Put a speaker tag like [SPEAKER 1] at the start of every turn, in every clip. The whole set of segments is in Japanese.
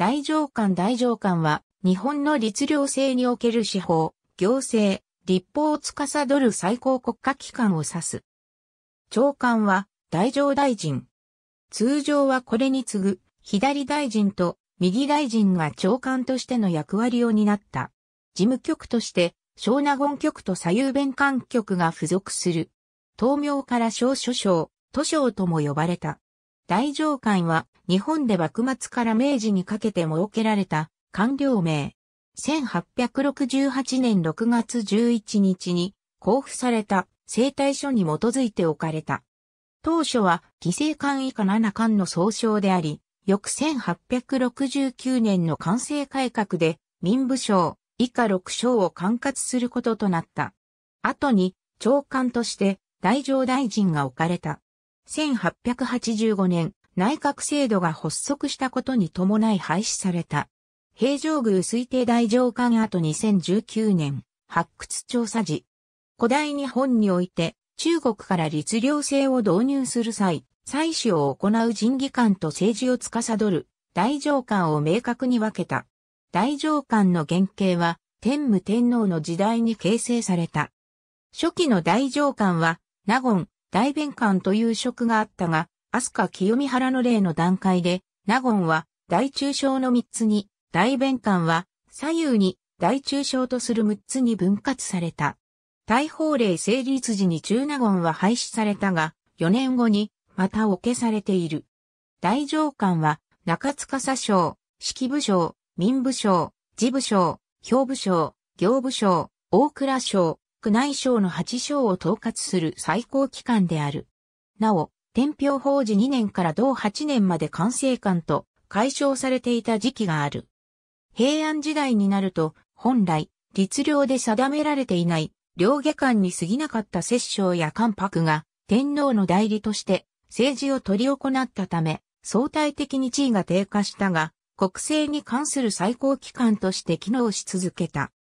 [SPEAKER 1] 大上官大上官は、日本の律令制における司法、行政、立法を司る最高国家機関を指す。長官は、大上大臣。通常はこれに次ぐ、左大臣と右大臣が長官としての役割を担った。事務局として、小納言局と左右弁管局が付属する。東名から小書省、都省とも呼ばれた。大上官は、日本で幕末から明治にかけて設けられた官僚名。1868年6月11日に交付された生態書に基づいて置かれた。当初は犠牲官以下7官の総称であり、翌1869年の官制改革で民部省以下6省を管轄することとなった。後に長官として大上大臣が置かれた。1885年、内閣制度が発足したことに伴い廃止された。平城宮推定大上官後2019年、発掘調査時。古代日本において、中国から律令制を導入する際、採取を行う人技官と政治を司る大上官を明確に分けた。大上官の原型は天武天皇の時代に形成された。初期の大上官は、納言、大弁官という職があったが、飛鳥清美原の例の段階で、納言は大中小の3つに、大弁官は左右に大中小とする6つに分割された。大法令成立時に中納言は廃止されたが、4年後にまたお消されている。大上官は中司省、式部省、民部省、事部省、兵部省、行部省、大蔵省、宮内省の8省を統括する最高機関である。なお、天平法治2年から同8年まで完成官と解消されていた時期がある。平安時代になると、本来、律令で定められていない、両下官に過ぎなかった摂政や関白が、天皇の代理として政治を取り行ったため、相対的に地位が低下したが、国政に関する最高機関として機能し続けた。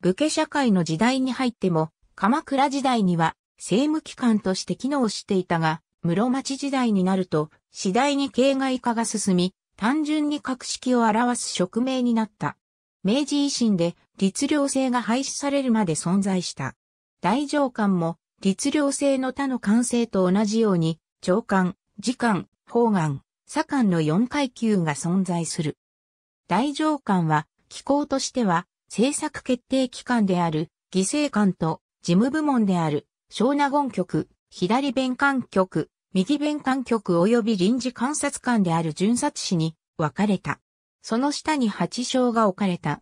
[SPEAKER 1] 武家社会の時代に入っても、鎌倉時代には政務機関として機能していたが、室町時代になると、次第に形外化が進み、単純に格式を表す職名になった。明治維新で律令制が廃止されるまで存在した。大上官も律令制の他の官制と同じように、長官、次官、法官、左官の4階級が存在する。大上官は、機構としては、政策決定機関である、犠牲官と事務部門である、小納言局、左弁管局、右弁管局及び臨時観察官である巡察士に分かれた。その下に8章が置かれた。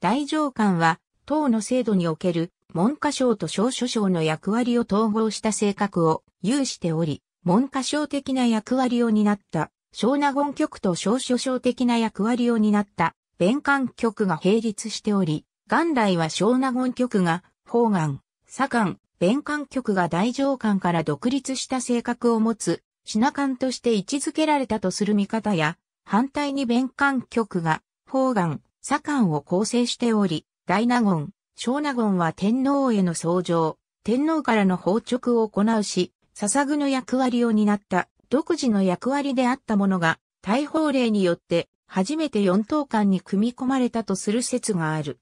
[SPEAKER 1] 大上官は、党の制度における文科省と小書省の役割を統合した性格を有しており、文科省的な役割を担った、小納言局と小書省的な役割を担った、弁管局が並立しており、元来は小納言局が、方眼、左官、弁管局が大上官から独立した性格を持つ、品官として位置づけられたとする見方や、反対に弁管局が、方眼、左官を構成しており、大納言、小納言は天皇への奏上、天皇からの報直を行うし、笹具の役割を担った独自の役割であったものが、大法令によって初めて四等官に組み込まれたとする説がある。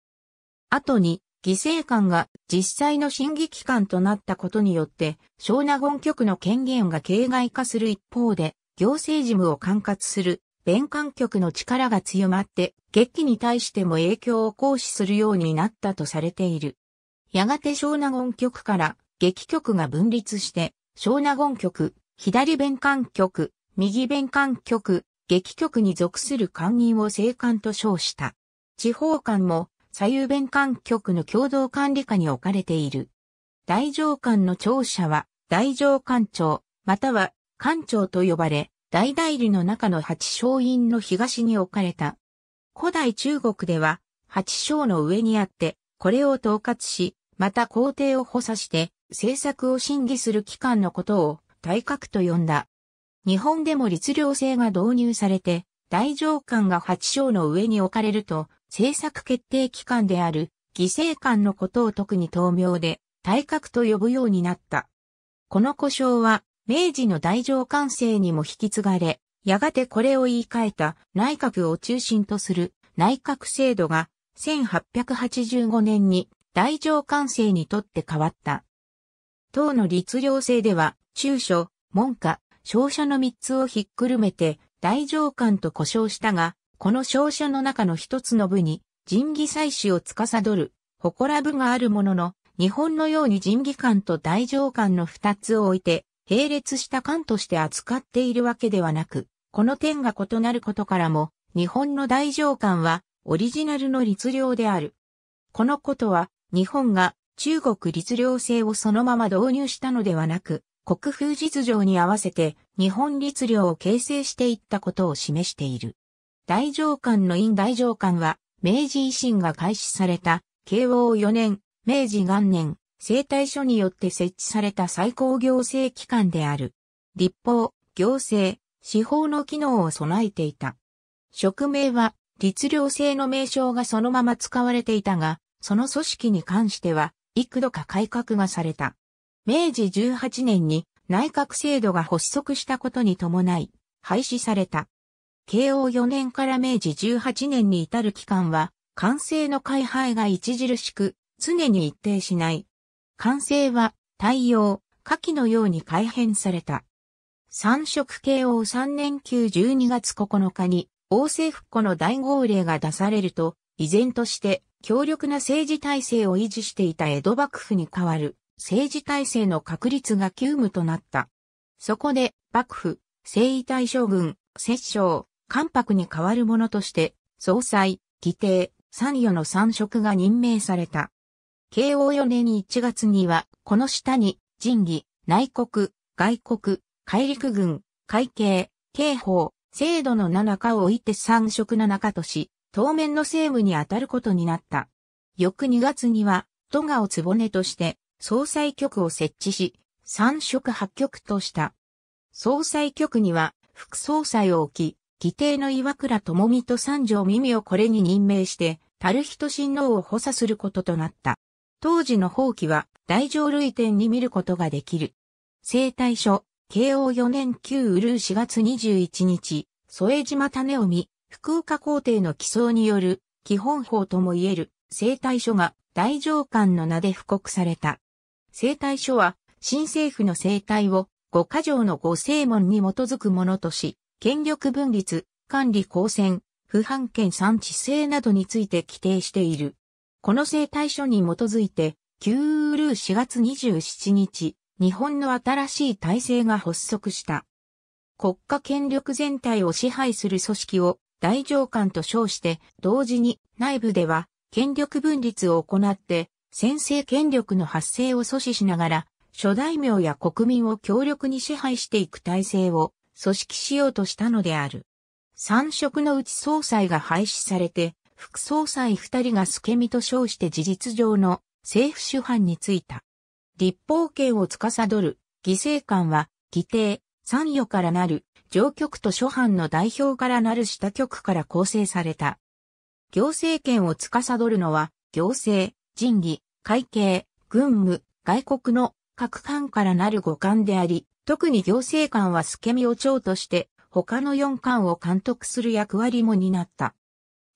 [SPEAKER 1] 後に、犠牲官が実際の審議機関となったことによって、小納言局の権限が形骸化する一方で、行政事務を管轄する弁官局の力が強まって、劇に対しても影響を行使するようになったとされている。やがて小納言局から劇局が分立して、小納言局、左弁官局、右弁官局、劇局に属する官人を政官と称した。地方官も左右弁管局の共同管理下に置かれている。大上官の庁舎は、大上官庁、または官庁と呼ばれ、大代理の中の八章院の東に置かれた。古代中国では、八章の上にあって、これを統括し、また皇帝を補佐して、政策を審議する機関のことを、大閣と呼んだ。日本でも律令制が導入されて、大上官が八章の上に置かれると、政策決定機関である犠牲官のことを特に東明で体格と呼ぶようになった。この故障は明治の大上官制にも引き継がれ、やがてこれを言い換えた内閣を中心とする内閣制度が1885年に大上官制にとって変わった。党の律令制では中書、文下、小書の3つをひっくるめて大上官と呼称したが、この商社の中の一つの部に、人技採取を司る、祠部があるものの、日本のように人技官と大乗官の二つを置いて、並列した官として扱っているわけではなく、この点が異なることからも、日本の大乗官は、オリジナルの律令である。このことは、日本が中国律令制をそのまま導入したのではなく、国風実情に合わせて日本律令を形成していったことを示している。大上官の院大上官は、明治維新が開始された、慶応4年、明治元年、生態所によって設置された最高行政機関である。立法、行政、司法の機能を備えていた。職名は、律令制の名称がそのまま使われていたが、その組織に関しては、幾度か改革がされた。明治18年に内閣制度が発足したことに伴い、廃止された。慶応4年から明治18年に至る期間は、完成の開廃が著しく、常に一定しない。完成は、太陽、下記のように改変された。三色慶応3年級12月9日に、王政復古の大号令が出されると、依然として強力な政治体制を維持していた江戸幕府に代わる政治体制の確立が急務となった。そこで、幕府、征夷大将軍、摂政、関白に代わるものとして、総裁、議定、参与の三職が任命された。慶応4年1月には、この下に、人義、内国、外国、海陸軍、海警、警報、制度の七課を置いて三職七課とし、当面の政務に当たることになった。翌2月には、都がつぼねとして、総裁局を設置し、三職八局とした。総裁局には、副総裁を置き、義弟の岩倉智美と三条耳をこれに任命して、樽人親王を補佐することとなった。当時の法規は、大乗類典に見ることができる。生態書、慶応4年旧ウルー4月21日、添島種見、福岡皇帝の起草による、基本法ともいえる、生態書が、大乗官の名で布告された。生態書は、新政府の生態を、五箇条の五正門に基づくものとし、権力分立、管理公選、不判権産地制などについて規定している。この制対書に基づいて、旧ルー4月27日、日本の新しい体制が発足した。国家権力全体を支配する組織を大上官と称して、同時に内部では権力分立を行って、先制権力の発生を阻止しながら、諸大名や国民を強力に支配していく体制を組織しようとしたのである。三職のうち総裁が廃止されて、副総裁二人が助身と称して事実上の政府主犯についた。立法権を司る議政官は、議定、参与からなる、上局と諸藩の代表からなる下局から構成された。行政権を司るのは、行政、人議、会計、軍務、外国の各官からなる五官であり、特に行政官は助見を長として、他の四官を監督する役割も担った。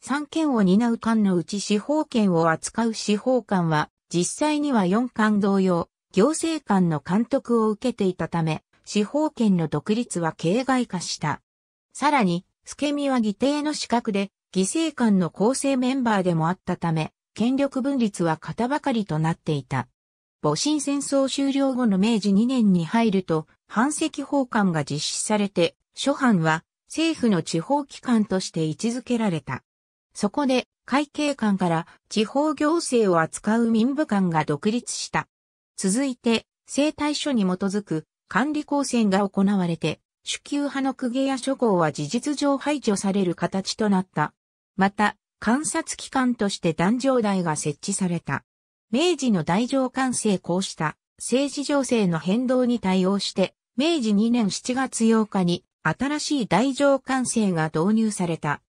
[SPEAKER 1] 三権を担う官のうち司法権を扱う司法官は、実際には四官同様、行政官の監督を受けていたため、司法権の独立は形骸化した。さらに、助見は議定の資格で、議政官の構成メンバーでもあったため、権力分立は型ばかりとなっていた。戊辰戦争終了後の明治2年に入ると、反籍法官が実施されて、諸藩は政府の地方機関として位置づけられた。そこで会計官から地方行政を扱う民部官が独立した。続いて、生態書に基づく管理公選が行われて、主級派の公家や諸侯は事実上排除される形となった。また、観察機関として壇上台が設置された。明治の大上官制こうした政治情勢の変動に対応して明治2年7月8日に新しい大乗管制が導入された。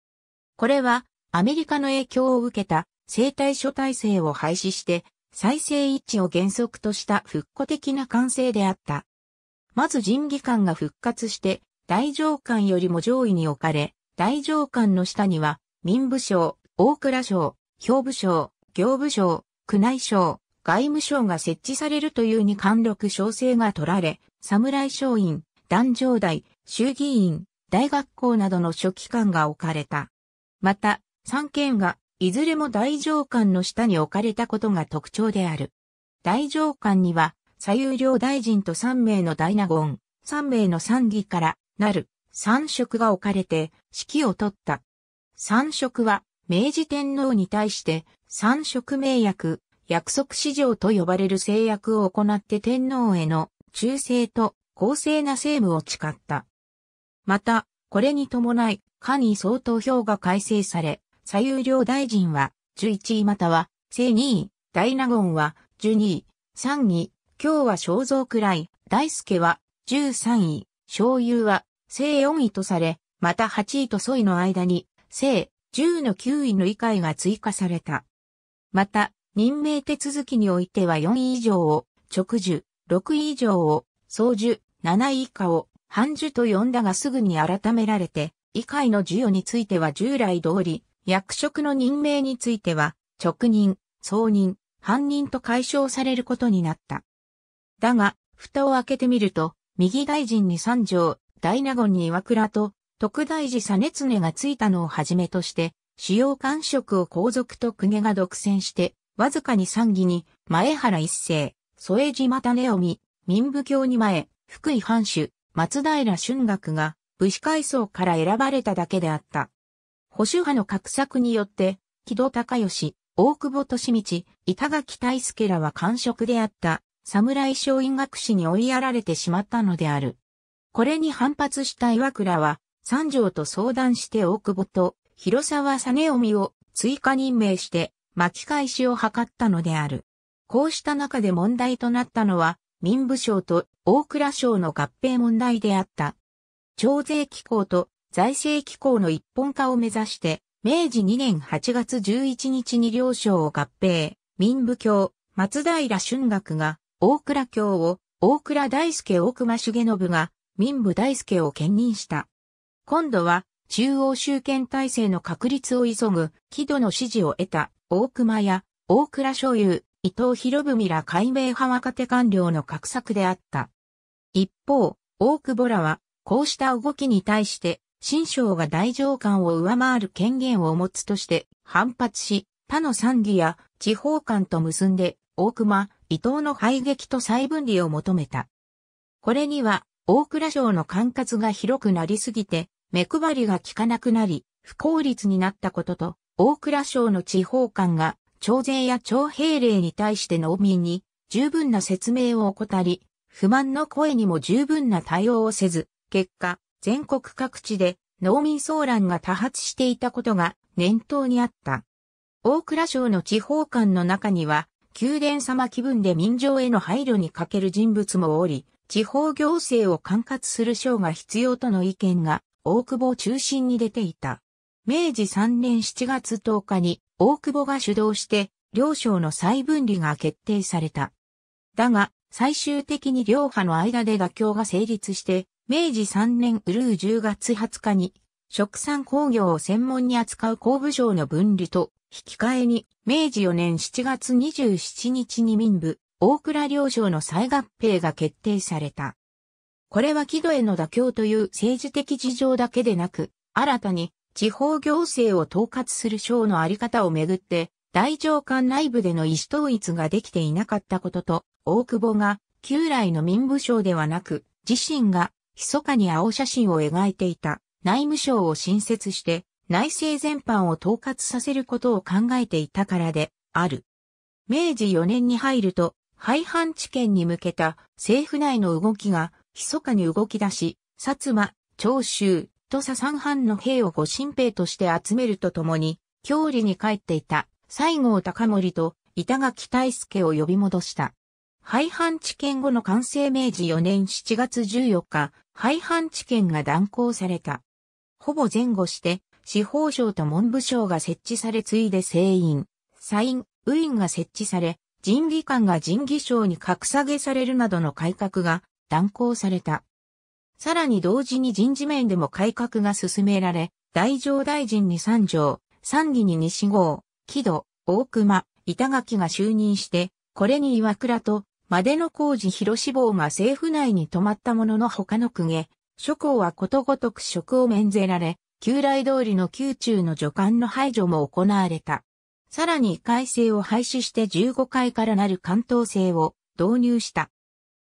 [SPEAKER 1] これはアメリカの影響を受けた生態諸体制を廃止して再生位置を原則とした復古的な管制であった。まず人技官が復活して大乗官よりも上位に置かれ、大乗官の下には民部省、大蔵省、兵部省、行部省、宮内省、外務省が設置されるというに貫禄小制が取られ、侍商院、壇上台、衆議院、大学校などの書記官が置かれた。また、三権が、いずれも大上官の下に置かれたことが特徴である。大上官には、左右両大臣と三名の大納言、三名の三議からなる三職が置かれて指揮を取った。三職は明治天皇に対して三職名役約束市場と呼ばれる制約を行って天皇への忠誠と公正な政務を誓った。また、これに伴い、下に総投票が改正され、左右両大臣は11位または正2位、大納言は12位、3位、今日は肖像くらい、大助は13位、昭友は正4位とされ、また8位と添位の間に、正10の9位の位下が追加された。また、任命手続きにおいては4位以上を直受、6位以上を総受、7位以下を半受と呼んだがすぐに改められて、以下の授与については従来通り、役職の任命については、直任、総任、犯人と解消されることになった。だが、蓋を開けてみると、右大臣に三条、大納言に岩倉と、特大寺根常がついたのをはじめとして、主要官職を皇族と公家が独占して、わずかに参議に、前原一世、添島種臣、民部教に前、福井藩主、松平春学が、武士階層から選ばれただけであった。保守派の格策によって、木戸高義、大久保利道、板垣大助らは官職であった、侍松陰学士に追いやられてしまったのである。これに反発した岩倉は、三条と相談して大久保と広沢実臣を追加任命して、巻き返しを図ったのである。こうした中で問題となったのは、民部省と大倉省の合併問題であった。徴税機構と財政機構の一本化を目指して、明治2年8月11日に両省を合併、民部教、松平春学が、大倉教を、大倉大輔大隈重信が、民部大輔を兼任した。今度は、中央集権体制の確立を急ぐ、木戸の指示を得た、大熊や大倉所有、伊藤博文ら海明派若手官僚の格策であった。一方、大久保らは、こうした動きに対して、新章が大上官を上回る権限を持つとして反発し、他の参議や地方官と結んで、大熊、伊藤の排撃と再分離を求めた。これには、大倉省の管轄が広くなりすぎて、目配りが効かなくなり、不効率になったことと、大蔵省の地方官が、朝税や徴兵令に対して農民に十分な説明を怠り、不満の声にも十分な対応をせず、結果、全国各地で農民騒乱が多発していたことが念頭にあった。大蔵省の地方官の中には、宮殿様気分で民情への配慮に欠ける人物もおり、地方行政を管轄する省が必要との意見が大久保中心に出ていた。明治3年7月10日に大久保が主導して両省の再分離が決定された。だが、最終的に両派の間で妥協が成立して、明治3年うるう10月20日に、食産工業を専門に扱う工部省の分離と、引き換えに、明治4年7月27日に民部、大倉両省の再合併が決定された。これは木戸への妥協という政治的事情だけでなく、新たに地方行政を統括する省のあり方をめぐって、大上官内部での意思統一ができていなかったことと、大久保が旧来の民部省ではなく、自身が密かに青写真を描いていた内務省を新設して、内政全般を統括させることを考えていたからで、ある。明治4年に入ると、廃藩置県に向けた政府内の動きが密かに動き出し、薩摩、長州、土佐三藩の兵を御神兵として集めるとともに、郷里に帰っていた西郷隆盛と板垣大助を呼び戻した。廃藩置県後の完成明治4年7月14日、廃藩置県が断行された。ほぼ前後して、司法省と文部省が設置され次いで船院、サイン、ウィンが設置され、人技官が人技省に格下げされるなどの改革が断行された。さらに同時に人事面でも改革が進められ、大乗大臣に三条、三義に西郷、木戸、大熊、板垣が就任して、これに岩倉と、までの工事広志望が政府内に泊まったものの他の公家、諸侯はことごとく職を免ぜられ、旧来通りの宮中の助官の排除も行われた。さらに改正を廃止して15回からなる関東制を導入した。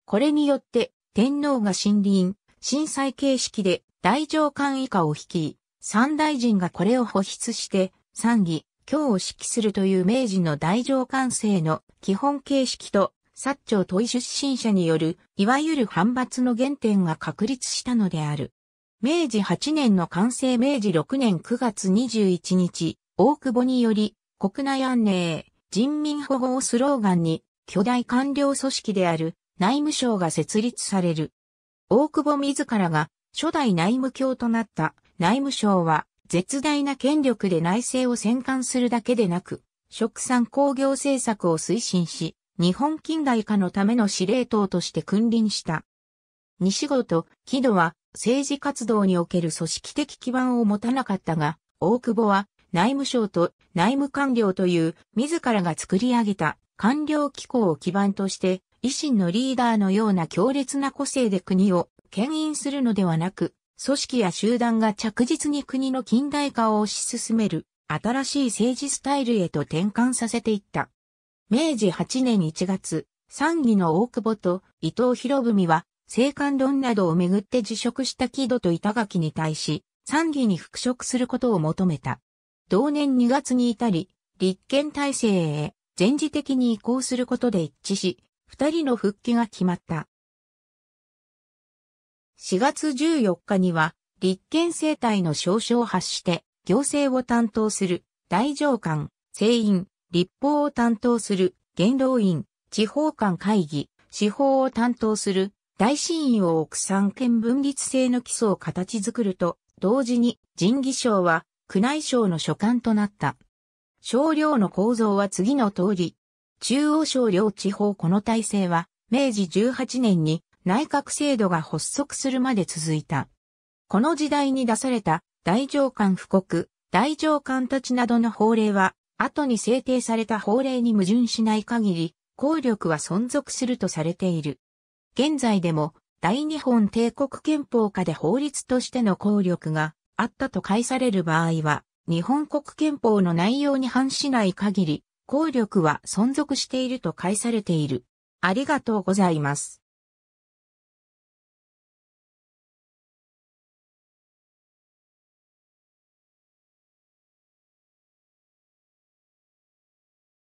[SPEAKER 1] これによって天皇が森林、震災形式で大上官以下を率い、三大臣がこれを保筆して、参議、今日を指揮するという明治の大上官制の基本形式と、薩長問い出身者による、いわゆる反発の原点が確立したのである。明治8年の完成明治6年9月21日、大久保により、国内安寧、人民保護をスローガンに、巨大官僚組織である内務省が設立される。大久保自らが初代内務卿となった内務省は絶大な権力で内政を戦艦するだけでなく、食産工業政策を推進し、日本近代化のための司令塔として君臨した。西郷と木戸は政治活動における組織的基盤を持たなかったが、大久保は内務省と内務官僚という自らが作り上げた官僚機構を基盤として維新のリーダーのような強烈な個性で国を牽引するのではなく、組織や集団が着実に国の近代化を推し進める新しい政治スタイルへと転換させていった。明治8年1月、参議の大久保と伊藤博文は、政官論などをめぐって辞職した木戸と板垣に対し、参議に復職することを求めた。同年2月に至り、立憲体制へ全時的に移行することで一致し、二人の復帰が決まった。4月14日には、立憲政体の証書を発して、行政を担当する大上官、政院、立法を担当する元老院、地方官会議、司法を担当する大審院を置く三権分立制の基礎を形作ると、同時に人議省は宮内省の所管となった。省量の構造は次の通り、中央省領地方この体制は、明治18年に内閣制度が発足するまで続いた。この時代に出された大上官布告、大上官たちなどの法令は、後に制定された法令に矛盾しない限り、効力は存続するとされている。現在でも、大日本帝国憲法下で法律としての効力があったと解される場合は、日本国憲法の内容に反しない限り、効力は存続していると解されている。ありがとうございます。